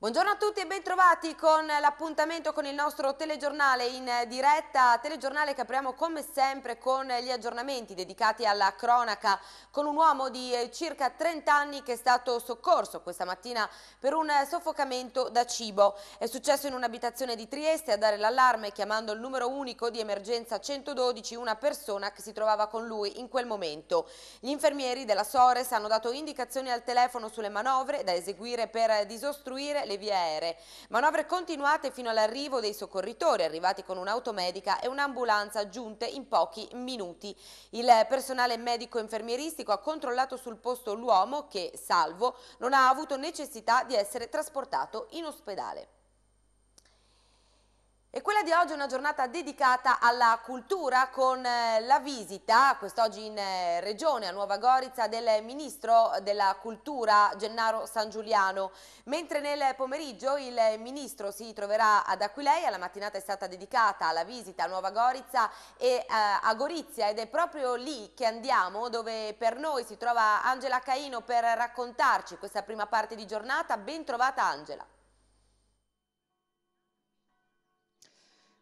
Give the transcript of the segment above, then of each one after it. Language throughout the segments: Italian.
Buongiorno a tutti e bentrovati con l'appuntamento con il nostro telegiornale in diretta, telegiornale che apriamo come sempre con gli aggiornamenti dedicati alla cronaca con un uomo di eh, circa 30 anni che è stato soccorso questa mattina per un soffocamento da cibo. È successo in un'abitazione di Trieste a dare l'allarme chiamando il numero unico di emergenza 112 una persona che si trovava con lui in quel momento. Gli infermieri della Sores hanno dato indicazioni al telefono sulle manovre da eseguire per disostruire le vie aeree. Manovre continuate fino all'arrivo dei soccorritori, arrivati con un'auto medica e un'ambulanza giunte in pochi minuti. Il personale medico-infermieristico ha controllato sul posto l'uomo che, salvo, non ha avuto necessità di essere trasportato in ospedale. E quella di oggi è una giornata dedicata alla cultura con eh, la visita quest'oggi in eh, regione a Nuova Gorizia del ministro della cultura Gennaro San Giuliano, mentre nel pomeriggio il ministro si troverà ad Aquileia, la mattinata è stata dedicata alla visita a Nuova Gorizia e eh, a Gorizia ed è proprio lì che andiamo dove per noi si trova Angela Caino per raccontarci questa prima parte di giornata, ben trovata Angela.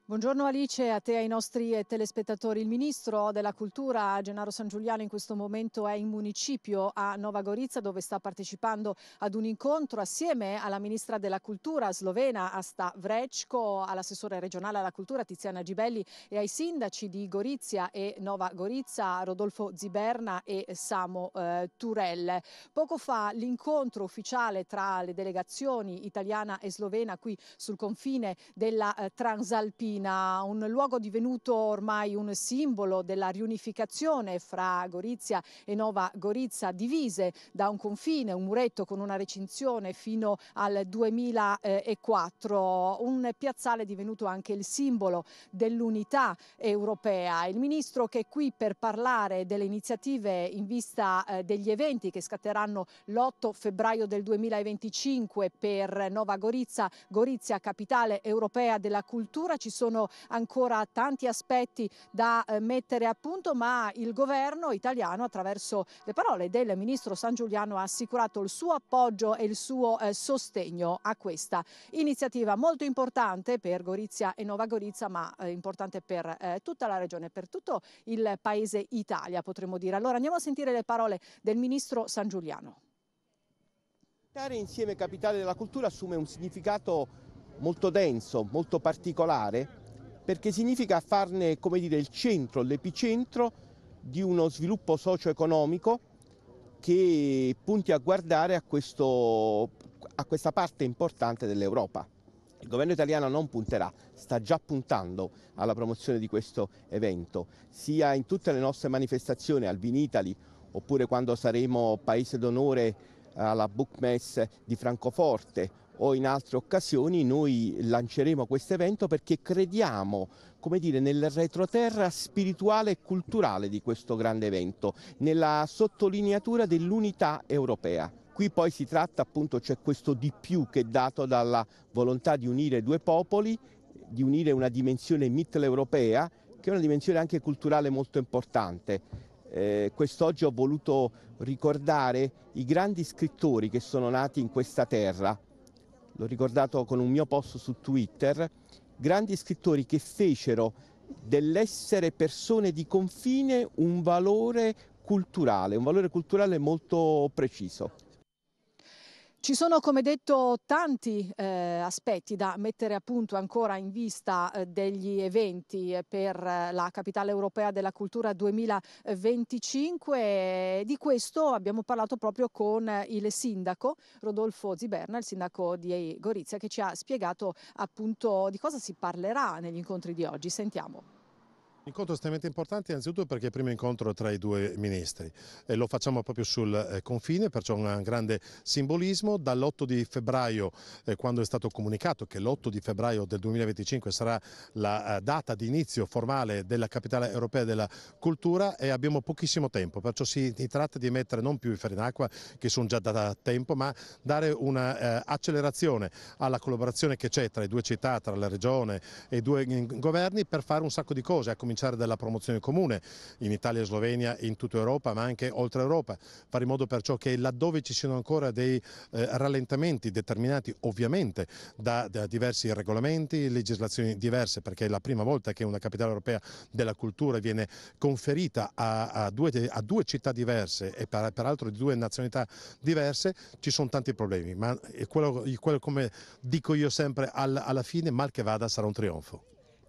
Buongiorno Alice, a te e ai nostri eh, telespettatori. Il ministro della cultura Gennaro San Giuliano in questo momento è in municipio a Nova Gorizia dove sta partecipando ad un incontro assieme alla ministra della cultura slovena Asta Vrečko, all'assessore regionale alla cultura Tiziana Gibelli e ai sindaci di Gorizia e Nova Gorizia Rodolfo Ziberna e Samo eh, Turel. Poco fa l'incontro ufficiale tra le delegazioni italiana e slovena qui sul confine della eh, Transalpina Erzegovina, un luogo divenuto ormai un simbolo della riunificazione fra Gorizia e Nova Gorizia, divise da un confine, un muretto con una recinzione fino al 2004, un piazzale divenuto anche il simbolo dell'unità europea. Il ministro che è qui per parlare delle iniziative in vista eh, degli eventi che scatteranno l'8 febbraio del 2025 per Nova Gorizia, Gorizia capitale europea della cultura, ci sono sono ancora tanti aspetti da eh, mettere a punto, ma il governo italiano attraverso le parole del ministro San Giuliano ha assicurato il suo appoggio e il suo eh, sostegno a questa iniziativa molto importante per Gorizia e Nova Gorizia, ma eh, importante per eh, tutta la regione, per tutto il paese Italia, potremmo dire. Allora andiamo a sentire le parole del ministro San Giuliano. Insieme Capitale della Cultura assume un significato molto denso, molto particolare, perché significa farne come dire, il centro, l'epicentro di uno sviluppo socio-economico che punti a guardare a, questo, a questa parte importante dell'Europa. Il governo italiano non punterà, sta già puntando alla promozione di questo evento, sia in tutte le nostre manifestazioni al Vinitali, oppure quando saremo paese d'onore alla Bookmess di Francoforte, o in altre occasioni noi lanceremo questo evento perché crediamo come dire, nel retroterra spirituale e culturale di questo grande evento, nella sottolineatura dell'unità europea. Qui poi si tratta appunto, c'è questo di più che è dato dalla volontà di unire due popoli, di unire una dimensione mitteleuropea, che è una dimensione anche culturale molto importante. Eh, quest'oggi ho voluto ricordare i grandi scrittori che sono nati in questa terra, l'ho ricordato con un mio post su Twitter, grandi scrittori che fecero dell'essere persone di confine un valore culturale, un valore culturale molto preciso. Ci sono, come detto, tanti eh, aspetti da mettere a punto ancora in vista eh, degli eventi eh, per eh, la capitale europea della cultura 2025. Di questo abbiamo parlato proprio con eh, il sindaco Rodolfo Ziberna, il sindaco di Gorizia, che ci ha spiegato appunto di cosa si parlerà negli incontri di oggi. Sentiamo. Incontro estremamente importante innanzitutto perché è il primo incontro tra i due ministri e lo facciamo proprio sul eh, confine, perciò un eh, grande simbolismo. Dall'8 di febbraio, eh, quando è stato comunicato che l'8 di febbraio del 2025 sarà la data di inizio formale della capitale europea della cultura e abbiamo pochissimo tempo, perciò si tratta di emettere non più i ferri in acqua che sono già da tempo, ma dare un'accelerazione alla collaborazione che c'è tra le due città, tra la regione e i due mm, governi per fare un sacco di cose, a cominciare ecco, cominciare dalla promozione comune in Italia e Slovenia, in tutta Europa, ma anche oltre Europa, fare in modo perciò che laddove ci siano ancora dei eh, rallentamenti determinati ovviamente da, da, diversi regolamenti, legislazioni diverse, perché è la prima volta che una capitale europea della cultura viene conferita a, a, due, a due, città diverse e per, peraltro di due nazionalità diverse, ci sono tanti problemi, ma eh, quello, quello come dico io sempre alla, alla fine, mal che vada sarà un trionfo.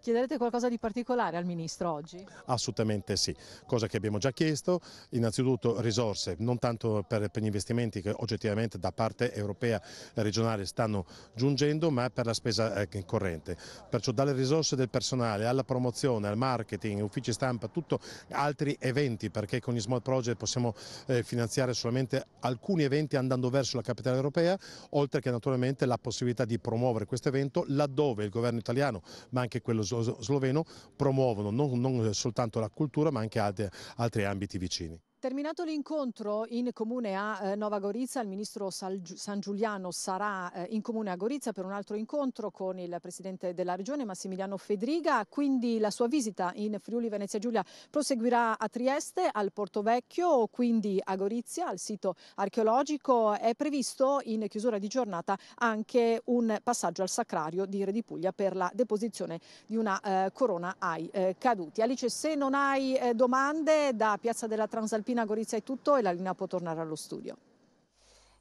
Chiederete qualcosa di particolare al Ministro oggi? Assolutamente sì, cosa che abbiamo già chiesto, innanzitutto risorse, non tanto per, per gli investimenti che oggettivamente da parte europea e regionale stanno giungendo, ma per la spesa eh, corrente. Perciò dalle risorse del personale alla promozione, al marketing, uffici stampa, tutto altri eventi, perché con gli Small Project possiamo eh, finanziare solamente alcuni eventi andando verso la capitale europea, oltre che naturalmente la possibilità di promuovere questo evento laddove il governo italiano, ma anche quello sloveno promuovono non, non soltanto la cultura ma anche altri, altri ambiti vicini. Terminato l'incontro in comune a eh, Nova Gorizia, il ministro San Giuliano sarà eh, in comune a Gorizia per un altro incontro con il presidente della regione Massimiliano Fedriga, quindi la sua visita in Friuli Venezia Giulia proseguirà a Trieste, al Porto Vecchio, quindi a Gorizia, al sito archeologico. È previsto in chiusura di giornata anche un passaggio al Sacrario di Re di Puglia per la deposizione di una eh, corona ai caduti. Alice, se non hai domande da Piazza della Transalpina, Campina Gorizia è tutto e la linea può tornare allo studio.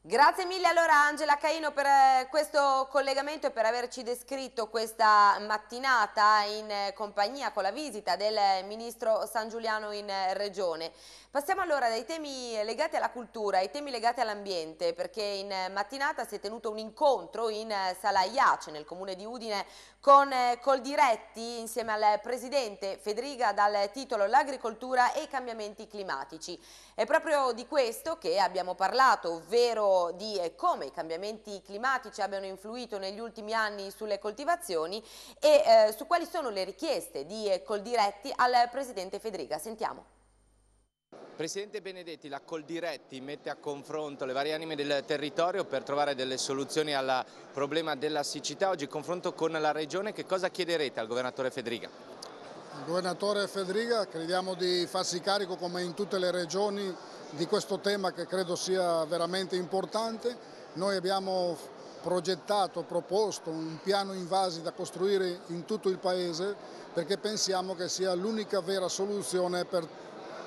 Grazie mille allora Angela Caino per eh, questo collegamento e per averci descritto questa mattinata in eh, compagnia con la visita del eh, Ministro San Giuliano in Regione. Passiamo allora dai temi legati alla cultura, ai temi legati all'ambiente, perché in eh, mattinata si è tenuto un incontro in eh, Sala Iace, nel comune di Udine, con eh, Coldiretti insieme al presidente Federica dal titolo L'agricoltura e i cambiamenti climatici. È proprio di questo che abbiamo parlato, ovvero di come i cambiamenti climatici abbiano influito negli ultimi anni sulle coltivazioni e eh, su quali sono le richieste di Coldiretti al presidente Federica. Sentiamo. Presidente Benedetti, la Coldiretti mette a confronto le varie anime del territorio per trovare delle soluzioni al problema della siccità. Oggi confronto con la Regione, che cosa chiederete al Governatore Federica? Il Governatore Federica crediamo di farsi carico come in tutte le regioni di questo tema che credo sia veramente importante. Noi abbiamo progettato, proposto un piano invasi da costruire in tutto il Paese perché pensiamo che sia l'unica vera soluzione per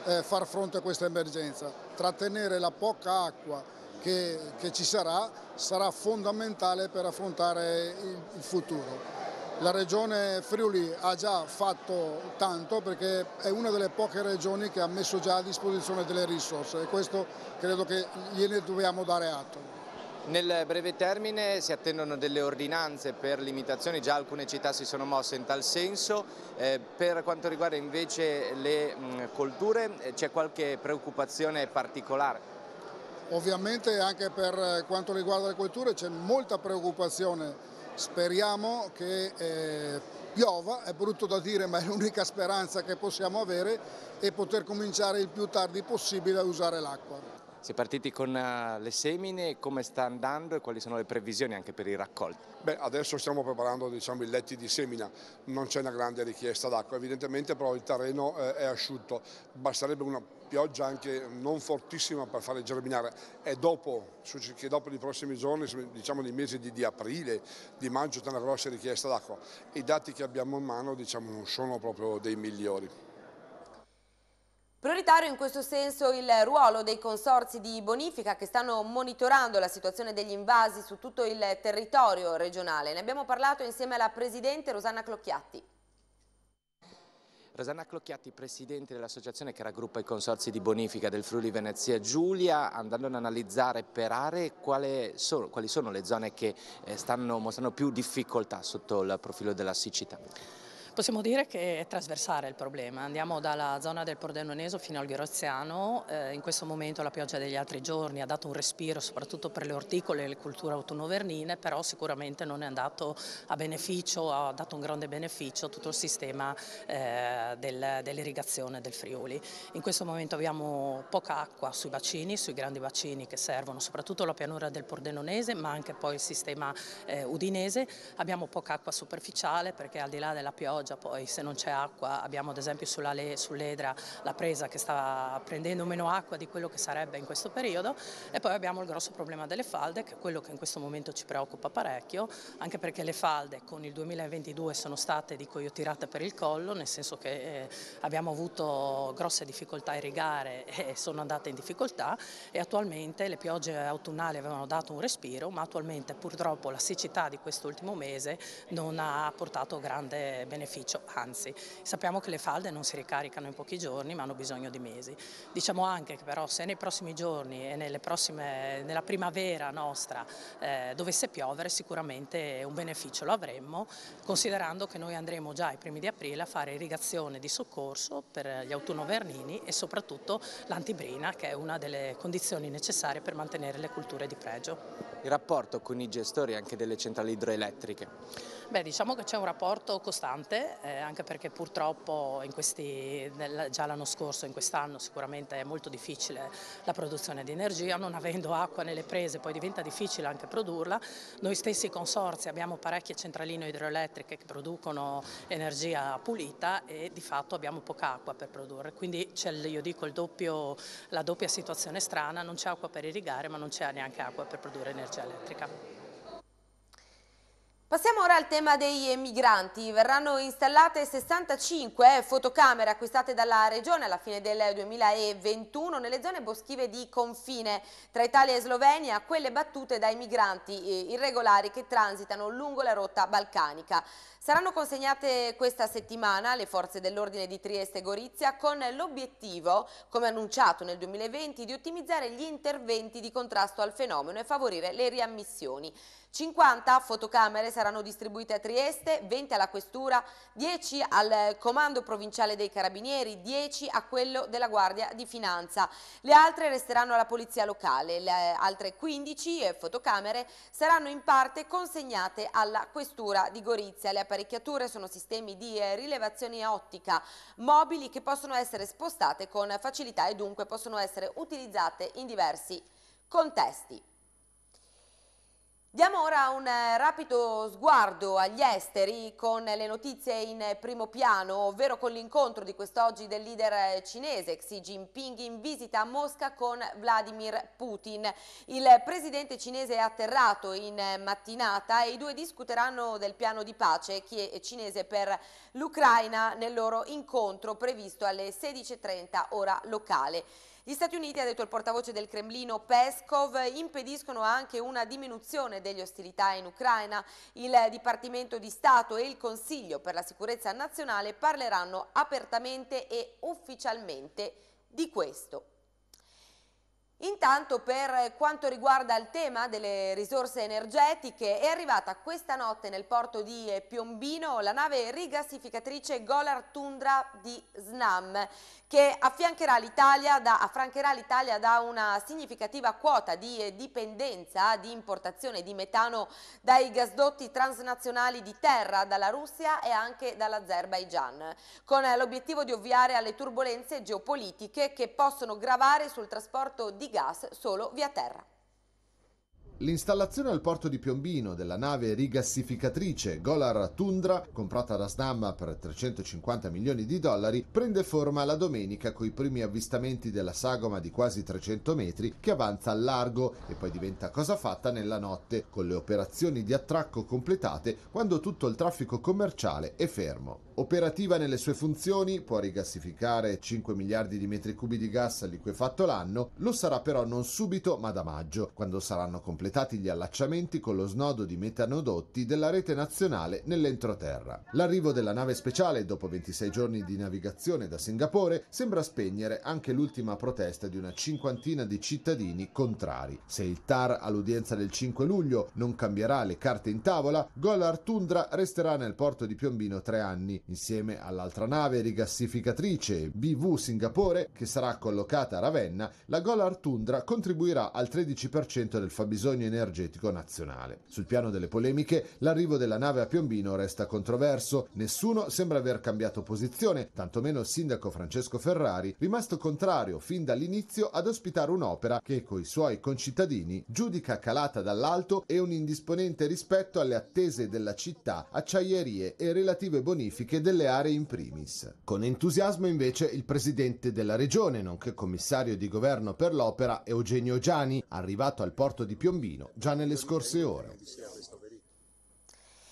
eh, far fronte a questa emergenza. Trattenere la poca acqua che, che ci sarà sarà fondamentale per affrontare il, il futuro. La regione Friuli ha già fatto tanto perché è una delle poche regioni che ha messo già a disposizione delle risorse e questo credo che gliene dobbiamo dare atto. Nel breve termine si attendono delle ordinanze per limitazioni, già alcune città si sono mosse in tal senso. Eh, per quanto riguarda invece le mh, colture eh, c'è qualche preoccupazione particolare? Ovviamente anche per eh, quanto riguarda le colture c'è molta preoccupazione, speriamo che eh, piova, è brutto da dire ma è l'unica speranza che possiamo avere e poter cominciare il più tardi possibile a usare l'acqua. Si è partiti con eh, le semine, come sta andando e quali sono le previsioni anche per i raccolti? Beh, adesso stiamo preparando diciamo, i letti di semina, non c'è una grande richiesta d'acqua, evidentemente però il terreno eh, è asciutto, basterebbe una pioggia anche non fortissima per fare germinare e dopo, che dopo i prossimi giorni, diciamo nei mesi di, di aprile, di maggio c'è una grossa richiesta d'acqua. I dati che abbiamo in mano diciamo, non sono proprio dei migliori. Prioritario in questo senso il ruolo dei consorzi di bonifica che stanno monitorando la situazione degli invasi su tutto il territorio regionale. Ne abbiamo parlato insieme alla Presidente Rosanna Clocchiatti. Rosanna Clocchiatti, presidente dell'associazione che raggruppa i consorzi di bonifica del Friuli Venezia Giulia, andando ad analizzare per aree quali sono, quali sono le zone che eh, stanno mostrando più difficoltà sotto il profilo della siccità. Possiamo dire che è trasversale il problema, andiamo dalla zona del Pordenonese fino al Ghiroziano, eh, in questo momento la pioggia degli altri giorni ha dato un respiro soprattutto per le orticole e le culture autunno però sicuramente non è andato a beneficio, ha dato un grande beneficio a tutto il sistema eh, del, dell'irrigazione del Friuli. In questo momento abbiamo poca acqua sui bacini, sui grandi bacini che servono soprattutto la pianura del Pordenonese ma anche poi il sistema eh, udinese, abbiamo poca acqua superficiale perché al di là della pioggia pioggia, poi se non c'è acqua abbiamo ad esempio sull'Edra la presa che sta prendendo meno acqua di quello che sarebbe in questo periodo e poi abbiamo il grosso problema delle falde che è quello che in questo momento ci preoccupa parecchio, anche perché le falde con il 2022 sono state, dico io, tirate per il collo, nel senso che eh, abbiamo avuto grosse difficoltà a irrigare e sono andate in difficoltà e attualmente le piogge autunnali avevano dato un respiro, ma attualmente purtroppo la siccità di quest'ultimo mese non ha portato grande beneficio beneficio, anzi sappiamo che le falde non si ricaricano in pochi giorni ma hanno bisogno di mesi. Diciamo anche che però se nei prossimi giorni e prossime, nella primavera nostra eh, dovesse piovere sicuramente un beneficio lo avremmo considerando che noi andremo già ai primi di aprile a fare irrigazione di soccorso per gli autunno-vernini e soprattutto l'antibrina che è una delle condizioni necessarie per mantenere le culture di pregio il rapporto con i gestori anche delle centrali idroelettriche? Beh, diciamo che c'è un rapporto costante, eh, anche perché purtroppo questi, nel, già l'anno scorso, in quest'anno sicuramente è molto difficile la produzione di energia, non avendo acqua nelle prese poi diventa difficile anche produrla. Noi stessi consorzi abbiamo parecchie centraline idroelettriche che producono energia pulita e di fatto abbiamo poca acqua per produrre, quindi c'è, io dico, doppio, la doppia situazione strana, non c'è acqua per irrigare ma non c'è neanche acqua per produrre energia torcia elettrica. Passiamo ora al tema dei migranti. Verranno installate 65 fotocamere acquistate dalla Regione alla fine del 2021 nelle zone boschive di confine tra Italia e Slovenia, quelle battute dai migranti eh, irregolari che transitano lungo la rotta balcanica. Saranno consegnate questa settimana alle forze dell'ordine di Trieste e Gorizia con l'obiettivo, come annunciato nel 2020, di ottimizzare gli interventi di contrasto al fenomeno e favorire le riammissioni. 50 fotocamere saranno distribuite a Trieste, 20 alla Questura, 10 al Comando Provinciale dei Carabinieri, 10 a quello della Guardia di Finanza. Le altre resteranno alla Polizia Locale, le altre 15 eh, fotocamere saranno in parte consegnate alla Questura di Gorizia. Le apparecchiature sono sistemi di eh, rilevazione ottica mobili che possono essere spostate con facilità e dunque possono essere utilizzate in diversi contesti. Diamo ora un eh, rapido sguardo agli esteri con le notizie in primo piano, ovvero con l'incontro di quest'oggi del leader eh, cinese Xi Jinping in visita a Mosca con Vladimir Putin. Il presidente cinese è atterrato in eh, mattinata e i due discuteranno del piano di pace cinese per l'Ucraina nel loro incontro previsto alle 16.30 ora locale. Gli Stati Uniti, ha detto il portavoce del Cremlino Peskov, impediscono anche una diminuzione delle ostilità in Ucraina. Il Dipartimento di Stato e il Consiglio per la sicurezza nazionale parleranno apertamente e ufficialmente di questo Intanto per quanto riguarda il tema delle risorse energetiche è arrivata questa notte nel porto di Piombino la nave rigassificatrice Golar Tundra di SNAM che affiancherà da, affrancherà l'Italia da una significativa quota di dipendenza di importazione di metano dai gasdotti transnazionali di terra dalla Russia e anche dall'Azerbaigian con l'obiettivo di ovviare alle turbulenze geopolitiche che possono gravare sul trasporto di gas solo via terra. L'installazione al porto di Piombino della nave rigassificatrice Golar Tundra, comprata da Snam per 350 milioni di dollari, prende forma la domenica con i primi avvistamenti della sagoma di quasi 300 metri che avanza al largo e poi diventa cosa fatta nella notte, con le operazioni di attracco completate quando tutto il traffico commerciale è fermo. Operativa nelle sue funzioni, può rigassificare 5 miliardi di metri cubi di gas liquefatto l'anno, lo sarà però non subito ma da maggio, quando saranno completate completati gli allacciamenti con lo snodo di metanodotti della rete nazionale nell'entroterra. L'arrivo della nave speciale dopo 26 giorni di navigazione da Singapore sembra spegnere anche l'ultima protesta di una cinquantina di cittadini contrari. Se il TAR all'udienza del 5 luglio non cambierà le carte in tavola, Golar Tundra resterà nel porto di Piombino tre anni, insieme all'altra nave rigassificatrice BV Singapore che sarà collocata a Ravenna, la Golar Tundra contribuirà al 13% del fabbisogno bisogno energetico nazionale. Sul piano delle polemiche, l'arrivo della nave a Piombino resta controverso. Nessuno sembra aver cambiato posizione, tantomeno il sindaco Francesco Ferrari, rimasto contrario fin dall'inizio ad ospitare un'opera che coi suoi concittadini giudica calata dall'alto e un indisponente rispetto alle attese della città, acciaierie e relative bonifiche delle aree in primis. Con entusiasmo invece il presidente della regione, nonché commissario di governo per l'opera Eugenio Giani, arrivato al porto di Piombino, Torino già nelle scorse ore.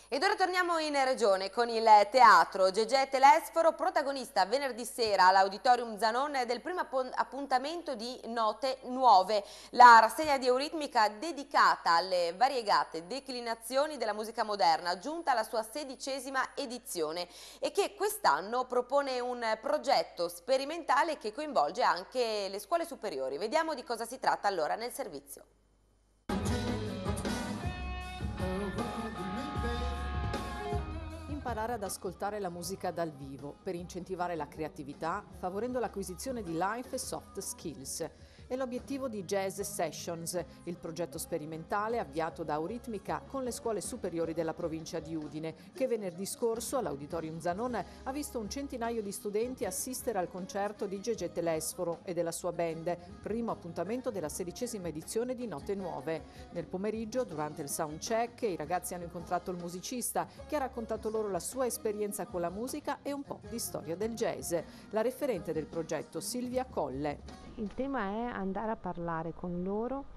Ed ora torniamo in regione con il teatro. Gegè Telesforo, protagonista venerdì sera all'Auditorium Zanon del primo appuntamento di Note Nuove, la rassegna di euritmica dedicata alle variegate declinazioni della musica moderna, giunta alla sua sedicesima edizione e che quest'anno propone un progetto sperimentale che coinvolge anche le scuole superiori. Vediamo di cosa si tratta allora nel servizio. Imparare ad ascoltare la musica dal vivo per incentivare la creatività, favorendo l'acquisizione di life e soft skills è l'obiettivo di Jazz Sessions, il progetto sperimentale avviato da Euritmica con le scuole superiori della provincia di Udine, che venerdì scorso all'Auditorium Zanon ha visto un centinaio di studenti assistere al concerto di Gegè Telesforo e della sua band, primo appuntamento della sedicesima edizione di Note Nuove. Nel pomeriggio, durante il sound check, i ragazzi hanno incontrato il musicista che ha raccontato loro la sua esperienza con la musica e un po' di storia del jazz. La referente del progetto Silvia Colle il tema è andare a parlare con loro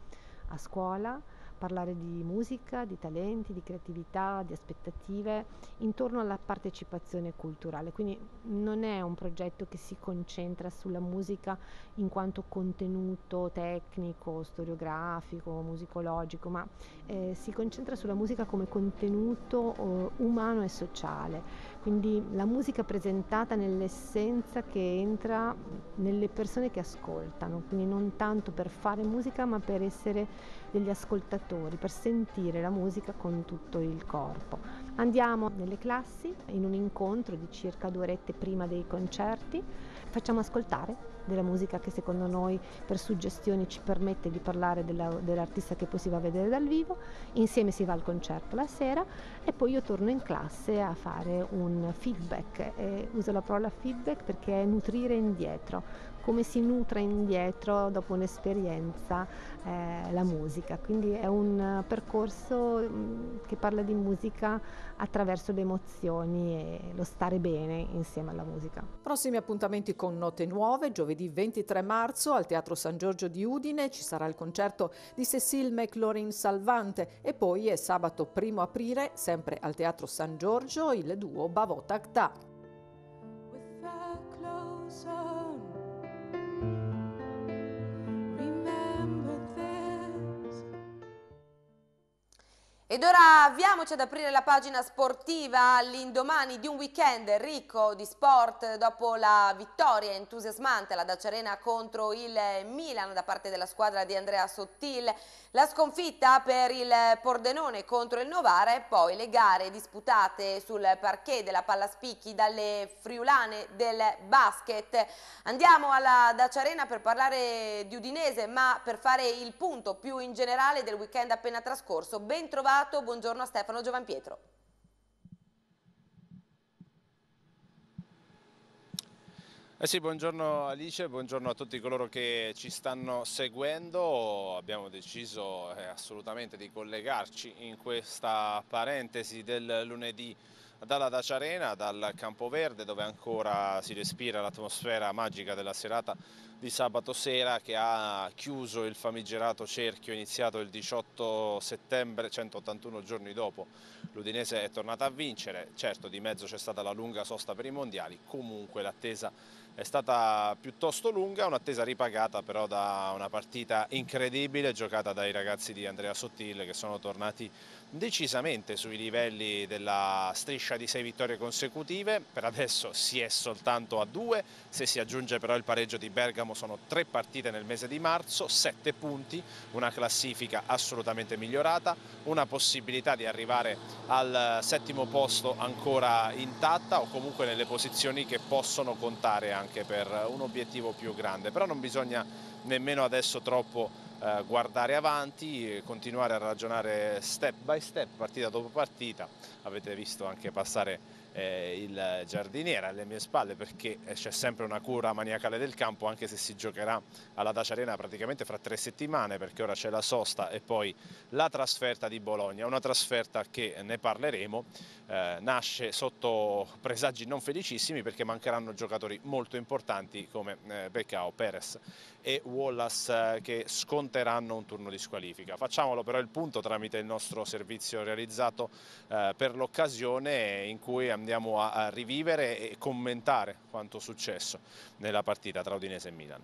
a scuola, parlare di musica, di talenti, di creatività, di aspettative intorno alla partecipazione culturale. Quindi non è un progetto che si concentra sulla musica in quanto contenuto tecnico, storiografico, musicologico, ma eh, si concentra sulla musica come contenuto eh, umano e sociale. Quindi la musica presentata nell'essenza che entra nelle persone che ascoltano, quindi non tanto per fare musica ma per essere degli ascoltatori, per sentire la musica con tutto il corpo. Andiamo nelle classi in un incontro di circa due orette prima dei concerti facciamo ascoltare della musica che secondo noi per suggestioni ci permette di parlare della, dell'artista che poi si va a vedere dal vivo, insieme si va al concerto la sera e poi io torno in classe a fare un feedback, e uso la parola feedback perché è nutrire indietro, come si nutre indietro dopo un'esperienza eh, la musica. Quindi è un eh, percorso mm, che parla di musica attraverso le emozioni e lo stare bene insieme alla musica. Prossimi appuntamenti con Note Nuove, giovedì 23 marzo al Teatro San Giorgio di Udine ci sarà il concerto di Cecil McLaurin Salvante e poi è sabato 1 aprile, sempre al Teatro San Giorgio, il duo Bavotta Bavotak Da. Ed ora avviamoci ad aprire la pagina sportiva all'indomani di un weekend ricco di sport dopo la vittoria entusiasmante alla Dacia contro il Milan da parte della squadra di Andrea Sottil, la sconfitta per il Pordenone contro il Novara e poi le gare disputate sul parquet della Pallaspicchi dalle friulane del basket. Andiamo alla Dacia per parlare di Udinese ma per fare il punto più in generale del weekend appena trascorso. Ben trovato Stato. Buongiorno a Stefano Giovanpietro. Eh sì, buongiorno Alice, buongiorno a tutti coloro che ci stanno seguendo. Abbiamo deciso eh, assolutamente di collegarci in questa parentesi del lunedì dalla Dacia Arena, dal Verde dove ancora si respira l'atmosfera magica della serata di sabato sera che ha chiuso il famigerato cerchio iniziato il 18 settembre, 181 giorni dopo. L'Udinese è tornata a vincere, certo di mezzo c'è stata la lunga sosta per i mondiali, comunque l'attesa è stata piuttosto lunga, un'attesa ripagata però da una partita incredibile giocata dai ragazzi di Andrea Sottile che sono tornati decisamente sui livelli della striscia di 6 vittorie consecutive, per adesso si è soltanto a 2, se si aggiunge però il pareggio di Bergamo sono tre partite nel mese di marzo, 7 punti, una classifica assolutamente migliorata, una possibilità di arrivare al settimo posto ancora intatta o comunque nelle posizioni che possono contare anche per un obiettivo più grande, però non bisogna nemmeno adesso troppo eh, guardare avanti, continuare a ragionare step by step, partita dopo partita. Avete visto anche passare eh, il giardiniere alle mie spalle perché eh, c'è sempre una cura maniacale del campo anche se si giocherà alla Dacia Arena praticamente fra tre settimane perché ora c'è la sosta e poi la trasferta di Bologna, una trasferta che ne parleremo, eh, nasce sotto presagi non felicissimi perché mancheranno giocatori molto importanti come eh, Beccao, Perez e Wallace eh, che sconteranno un turno di squalifica. Facciamolo però il punto tramite il nostro servizio realizzato eh, per l'occasione in cui andiamo a, a rivivere e commentare quanto successo nella partita tra Udinese e Milan.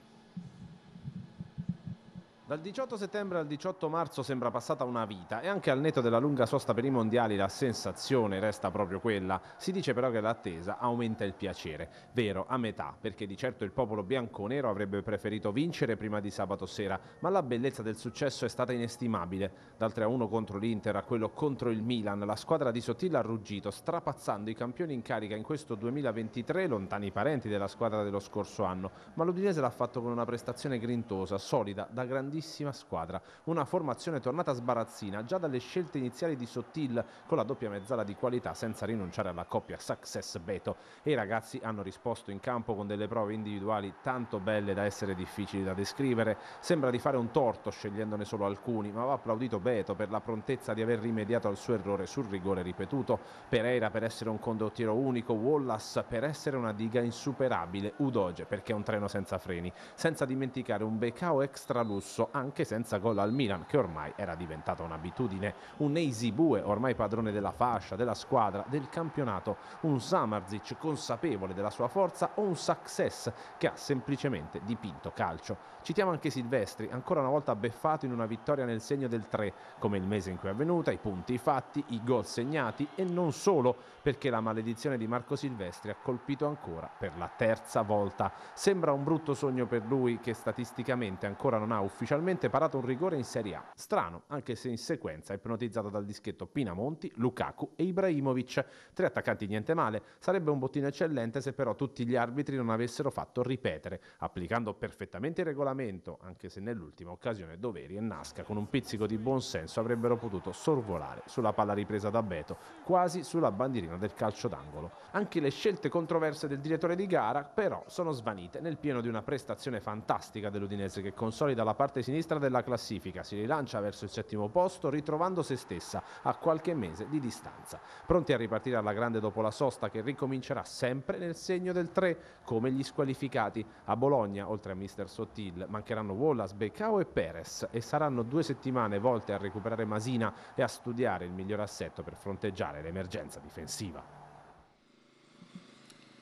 Dal 18 settembre al 18 marzo sembra passata una vita e anche al netto della lunga sosta per i mondiali la sensazione resta proprio quella. Si dice però che l'attesa aumenta il piacere. Vero, a metà, perché di certo il popolo bianconero avrebbe preferito vincere prima di sabato sera, ma la bellezza del successo è stata inestimabile. Dal 3-1 a contro l'Inter a quello contro il Milan, la squadra di Sottilla ha ruggito, strapazzando i campioni in carica in questo 2023, lontani parenti della squadra dello scorso anno. Ma l'Udinese l'ha fatto con una prestazione grintosa, solida, da grandissimo grandissima squadra. Una formazione tornata a sbarazzina già dalle scelte iniziali di Sottil con la doppia mezzala di qualità senza rinunciare alla coppia Success-Beto. E i ragazzi hanno risposto in campo con delle prove individuali tanto belle da essere difficili da descrivere. Sembra di fare un torto scegliendone solo alcuni, ma va applaudito Beto per la prontezza di aver rimediato al suo errore sul rigore ripetuto. Pereira per essere un condottiero unico, Wallace per essere una diga insuperabile, Udoge perché è un treno senza freni. Senza dimenticare un Becao extra lusso anche senza gol al Milan, che ormai era diventata un'abitudine. Un Eisibue, ormai padrone della fascia, della squadra, del campionato, un Samarzic consapevole della sua forza o un Success che ha semplicemente dipinto calcio. Citiamo anche Silvestri, ancora una volta beffato in una vittoria nel segno del 3, come il mese in cui è avvenuta, i punti fatti, i gol segnati e non solo, perché la maledizione di Marco Silvestri ha colpito ancora per la terza volta. Sembra un brutto sogno per lui che statisticamente ancora non ha ufficialmente ufficialmente parato un rigore in Serie A. Strano, anche se in sequenza è ipnotizzato dal dischetto Pinamonti, Lukaku e Ibrahimovic. Tre attaccanti niente male, sarebbe un bottino eccellente se però tutti gli arbitri non avessero fatto ripetere, applicando perfettamente il regolamento, anche se nell'ultima occasione Doveri e Nasca con un pizzico di buonsenso avrebbero potuto sorvolare sulla palla ripresa da Beto, quasi sulla bandierina del calcio d'angolo. Anche le scelte controverse del direttore di gara però sono svanite nel pieno di una prestazione fantastica dell'Udinese che consolida la parte sinistra della classifica, si rilancia verso il settimo posto ritrovando se stessa a qualche mese di distanza. Pronti a ripartire alla grande dopo la sosta che ricomincerà sempre nel segno del 3 come gli squalificati. A Bologna, oltre a Mr. Sottil, mancheranno Wallace, Beccao e Perez e saranno due settimane volte a recuperare Masina e a studiare il miglior assetto per fronteggiare l'emergenza difensiva.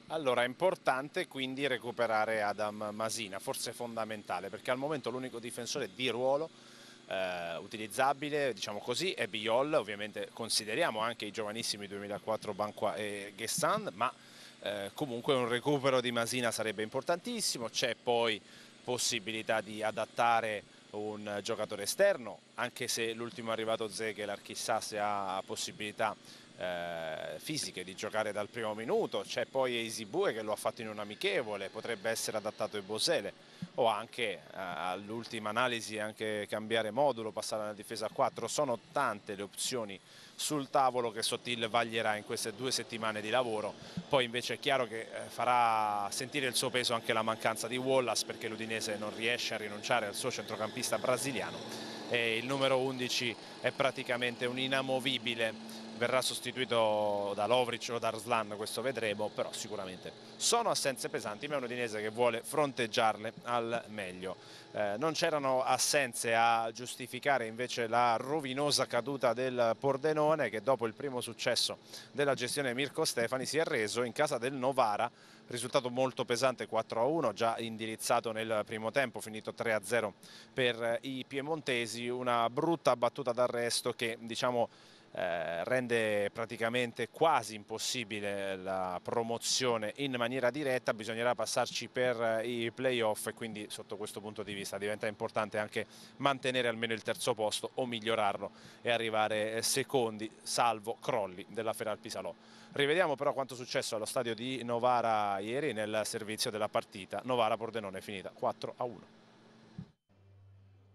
Allora è importante quindi recuperare Adam Masina, forse fondamentale perché al momento l'unico difensore di ruolo eh, utilizzabile diciamo così è Biol, ovviamente consideriamo anche i giovanissimi 2004 Banqua e Gessan ma eh, comunque un recupero di Masina sarebbe importantissimo, c'è poi possibilità di adattare un giocatore esterno anche se l'ultimo arrivato Zegelar chissà se ha possibilità eh, fisiche di giocare dal primo minuto, c'è poi Eisibue che lo ha fatto in un amichevole, potrebbe essere adattato in Bosele o anche eh, all'ultima analisi anche cambiare modulo, passare alla difesa a 4, sono tante le opzioni sul tavolo che Sottil vaglierà in queste due settimane di lavoro, poi invece è chiaro che eh, farà sentire il suo peso anche la mancanza di Wallace perché l'Udinese non riesce a rinunciare al suo centrocampista brasiliano e il numero 11 è praticamente un inamovibile verrà sostituito da Lovric o da Arslan, questo vedremo, però sicuramente sono assenze pesanti, ma è un Udinese che vuole fronteggiarle al meglio. Eh, non c'erano assenze a giustificare invece la rovinosa caduta del Pordenone che dopo il primo successo della gestione Mirko Stefani si è reso in casa del Novara risultato molto pesante 4-1 già indirizzato nel primo tempo finito 3-0 per i piemontesi una brutta battuta d'arresto che diciamo eh, rende praticamente quasi impossibile la promozione in maniera diretta, bisognerà passarci per eh, i playoff e quindi sotto questo punto di vista diventa importante anche mantenere almeno il terzo posto o migliorarlo e arrivare eh, secondi, salvo crolli della Feral Pisalò. Rivediamo però quanto è successo allo stadio di Novara ieri nel servizio della partita. Novara-Pordenone finita 4 a 1.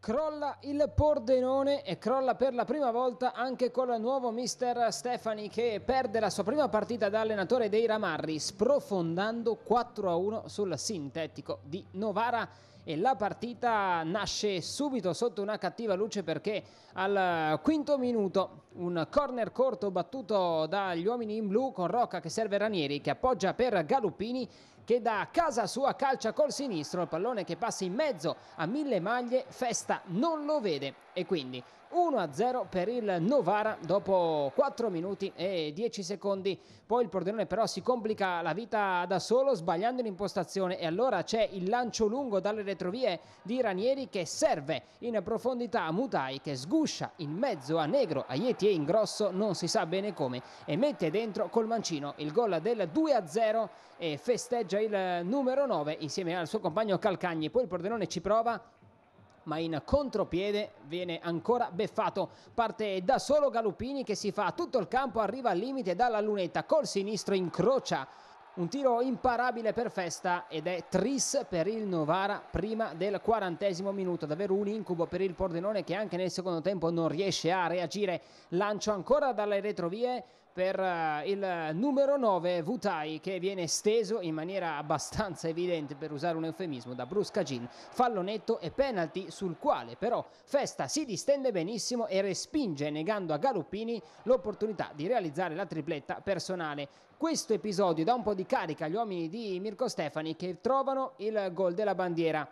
Crolla il Pordenone e crolla per la prima volta anche col nuovo mister Stefani che perde la sua prima partita da allenatore dei Ramarri sprofondando 4-1 sul sintetico di Novara e la partita nasce subito sotto una cattiva luce perché al quinto minuto un corner corto battuto dagli uomini in blu con Rocca che serve Ranieri che appoggia per Galuppini che da casa sua calcia col sinistro, il pallone che passa in mezzo a mille maglie, Festa non lo vede e quindi 1-0 per il Novara dopo 4 minuti e 10 secondi. Poi il Pordenone però si complica la vita da solo sbagliando l'impostazione e allora c'è il lancio lungo dalle retrovie di Ranieri che serve in profondità a Mutai che sguscia in mezzo a Negro, a Yeti e Ingrosso non si sa bene come e mette dentro col mancino il gol del 2-0 e festeggia lancia il numero 9 insieme al suo compagno Calcagni. Poi il Pordenone ci prova, ma in contropiede viene ancora beffato. Parte da solo Galupini che si fa tutto il campo, arriva al limite dalla lunetta, col sinistro incrocia. Un tiro imparabile per Festa ed è tris per il Novara prima del quarantesimo minuto. Davvero un incubo per il Pordenone che anche nel secondo tempo non riesce a reagire. Lancio ancora dalle retrovie, per eh, il numero 9 Vutai che viene steso in maniera abbastanza evidente per usare un eufemismo da Bruce Cagin, fallo netto e penalty sul quale però Festa si distende benissimo e respinge negando a Galuppini l'opportunità di realizzare la tripletta personale. Questo episodio dà un po' di carica agli uomini di Mirko Stefani che trovano il gol della bandiera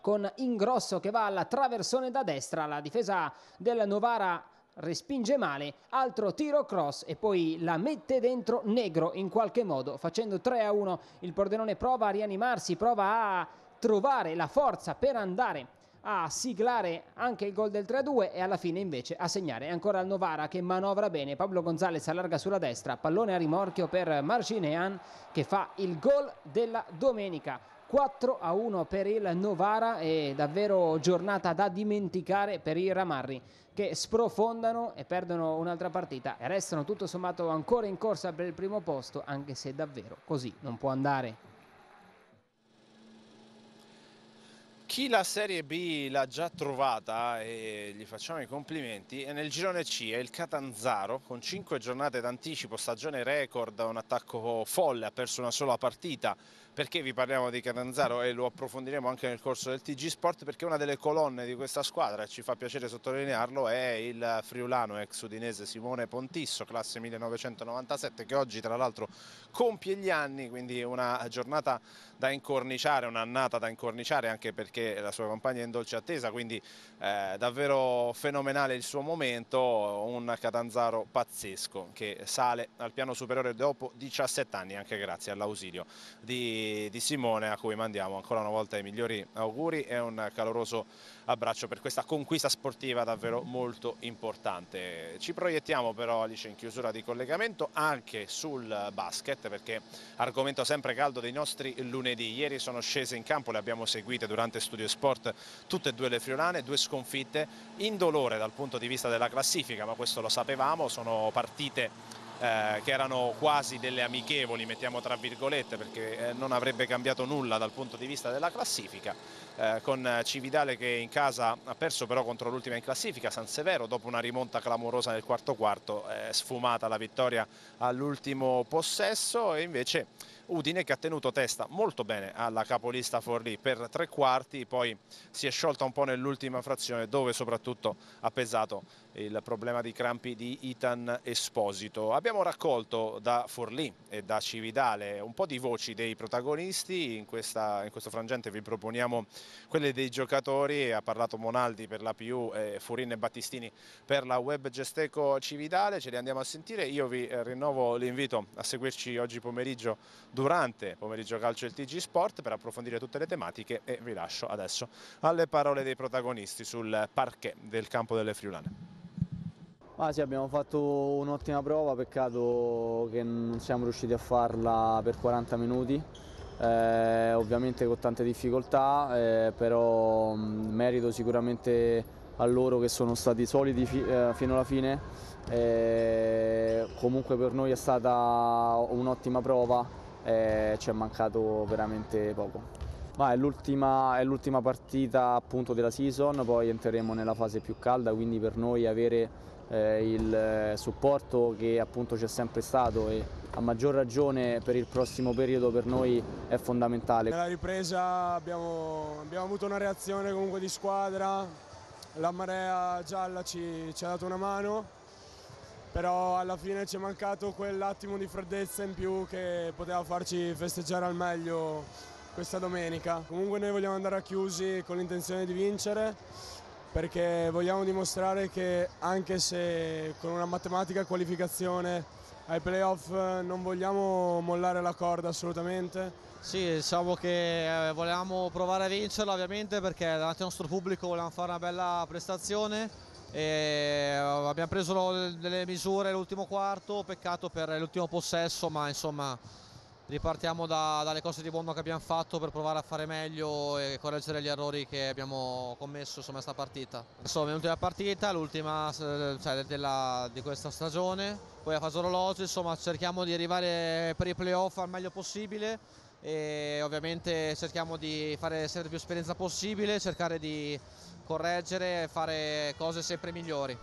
con Ingrosso che va alla traversone da destra, la difesa del Novara respinge male, altro tiro cross e poi la mette dentro negro in qualche modo, facendo 3 a 1 il Pordenone prova a rianimarsi, prova a trovare la forza per andare a siglare anche il gol del 3-2 a e alla fine invece a segnare ancora il Novara che manovra bene, Pablo Gonzalez allarga sulla destra, pallone a rimorchio per Marcinean che fa il gol della domenica. 4 a 1 per il Novara e davvero giornata da dimenticare per i Ramarri che sprofondano e perdono un'altra partita e restano tutto sommato ancora in corsa per il primo posto, anche se davvero così non può andare. Chi la Serie B l'ha già trovata e gli facciamo i complimenti è nel girone C, è il Catanzaro con 5 giornate d'anticipo, stagione record, un attacco folle, ha perso una sola partita perché vi parliamo di Catanzaro e lo approfondiremo anche nel corso del TG Sport perché una delle colonne di questa squadra, e ci fa piacere sottolinearlo, è il friulano ex udinese Simone Pontisso, classe 1997 che oggi tra l'altro compie gli anni, quindi una giornata da incorniciare, un'annata da incorniciare anche perché la sua compagna è in dolce attesa, quindi eh, davvero fenomenale il suo momento, un Catanzaro pazzesco che sale al piano superiore dopo 17 anni anche grazie all'ausilio di di, Simone a cui mandiamo ancora una volta i migliori auguri e un caloroso abbraccio per questa conquista sportiva davvero molto importante. Ci proiettiamo però Alice in chiusura di collegamento anche sul basket perché argomento sempre caldo dei nostri lunedì. Ieri sono scese in campo, le abbiamo seguite durante Studio Sport tutte e due le friulane, due sconfitte in dolore dal punto di vista della classifica ma questo lo sapevamo, sono partite eh, che erano quasi delle amichevoli, mettiamo tra virgolette, perché eh, non avrebbe cambiato nulla dal punto di vista della classifica, eh, con Cividale che in casa ha perso però contro l'ultima in classifica, San Severo dopo una rimonta clamorosa nel quarto quarto, eh, sfumata la vittoria all'ultimo possesso e invece Udine che ha tenuto testa molto bene alla capolista Forlì per tre quarti, poi si è sciolta un po' nell'ultima frazione dove soprattutto ha pesato il problema di crampi di Itan Esposito. Abbiamo raccolto da Forlì e da Cividale un po' di voci dei protagonisti, in, questa, in questo frangente vi proponiamo quelle dei giocatori, ha parlato Monaldi per la PU e Furin e Battistini per la web Gesteco Cividale, ce li andiamo a sentire, io vi eh, rinnovo l'invito a seguirci oggi pomeriggio durante pomeriggio calcio del TG Sport per approfondire tutte le tematiche e vi lascio adesso alle parole dei protagonisti sul parquet del campo delle Friulane. Ah sì, abbiamo fatto un'ottima prova, peccato che non siamo riusciti a farla per 40 minuti, eh, ovviamente con tante difficoltà, eh, però mm, merito sicuramente a loro che sono stati solidi fi eh, fino alla fine. Eh, comunque per noi è stata un'ottima prova, eh, ci è mancato veramente poco. Ma è l'ultima, è l'ultima partita appunto della season, poi entreremo nella fase più calda, quindi per noi avere eh, il eh, supporto che appunto c'è sempre stato e a maggior ragione per il prossimo periodo per noi è fondamentale. Nella ripresa abbiamo, abbiamo avuto una reazione comunque di squadra, la marea gialla ci, ci ha dato una mano, però alla fine ci è mancato quell'attimo di freddezza in più che poteva farci festeggiare al meglio questa domenica. Comunque noi vogliamo andare a chiusi con l'intenzione di vincere perché vogliamo dimostrare che anche se con una matematica qualificazione ai playoff eh, non vogliamo mollare la corda assolutamente. Sì, diciamo che eh, volevamo provare a vincerla ovviamente perché davanti al nostro pubblico volevamo fare una bella prestazione e eh, abbiamo preso delle misure l'ultimo quarto, peccato per l'ultimo possesso, ma insomma ripartiamo da, dalle cose di buono che abbiamo fatto per provare a fare meglio e correggere gli errori che abbiamo commesso in questa partita. Insomma è l'ultima partita, l'ultima cioè, di questa stagione, poi a fase orologio insomma, cerchiamo di arrivare per i playoff al meglio possibile e ovviamente cerchiamo di fare sempre più esperienza possibile, cercare di correggere e fare cose sempre migliori.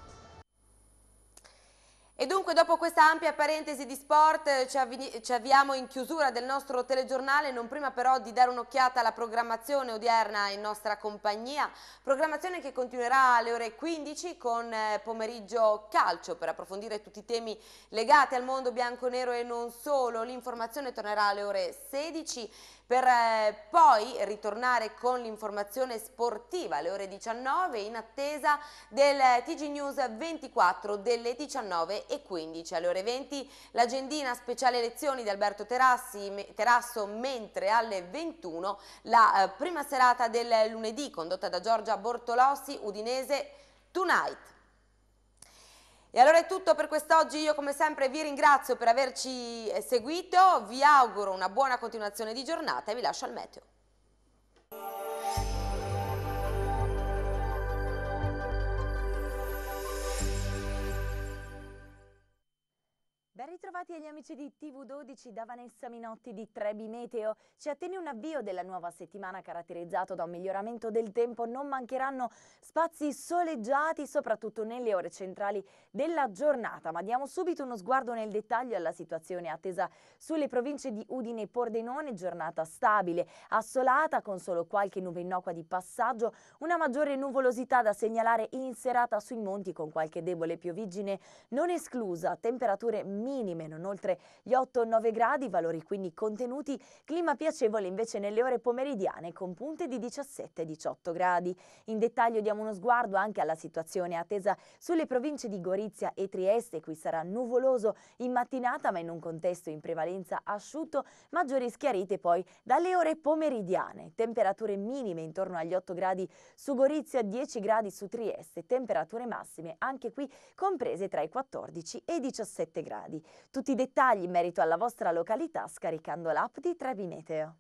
E dunque dopo questa ampia parentesi di sport eh, ci, avvi ci, avviamo in chiusura del nostro telegiornale, non prima però di dare un'occhiata alla programmazione odierna in nostra compagnia, programmazione che continuerà alle ore 15 con eh, pomeriggio calcio per approfondire tutti i temi legati al mondo bianco-nero e non solo, l'informazione tornerà alle ore 16 per eh, poi ritornare con l'informazione sportiva alle ore 19 in attesa del TG News 24 delle 19 e 15. Alle ore 20 l'agendina speciale lezioni di Alberto Terassi, Terasso, mentre alle 21 la eh, prima serata del lunedì condotta da Giorgia Bortolossi, Udinese Tonight. E allora è tutto per quest'oggi, io come sempre vi ringrazio per averci eh, seguito, vi auguro una buona continuazione di giornata e vi lascio al meteo. Ben ritrovati agli amici di TV12 da Vanessa Minotti di Trebi Meteo. Ci attende un avvio della nuova settimana caratterizzato da un miglioramento del tempo. Non mancheranno spazi soleggiati, soprattutto nelle ore centrali della giornata. Ma diamo subito uno sguardo nel dettaglio alla situazione attesa sulle province di Udine e Pordenone. Giornata stabile, assolata, con solo qualche nube innocua di passaggio. Una maggiore nuvolosità da segnalare in serata sui monti con qualche debole piovigine non esclusa. Temperature minime minime non oltre gli 8-9 gradi, valori quindi contenuti, clima piacevole invece nelle ore pomeridiane con punte di 17-18 gradi. In dettaglio diamo uno sguardo anche alla situazione attesa sulle province di Gorizia e Trieste, qui sarà nuvoloso in mattinata ma in un contesto in prevalenza asciutto, maggiori schiarite poi dalle ore pomeridiane, temperature minime intorno agli 8 gradi su Gorizia, 10 gradi su Trieste, temperature massime anche qui comprese tra i 14 e i 17 gradi. Tutti i dettagli in merito alla vostra località scaricando l'app di Trevi Meteo.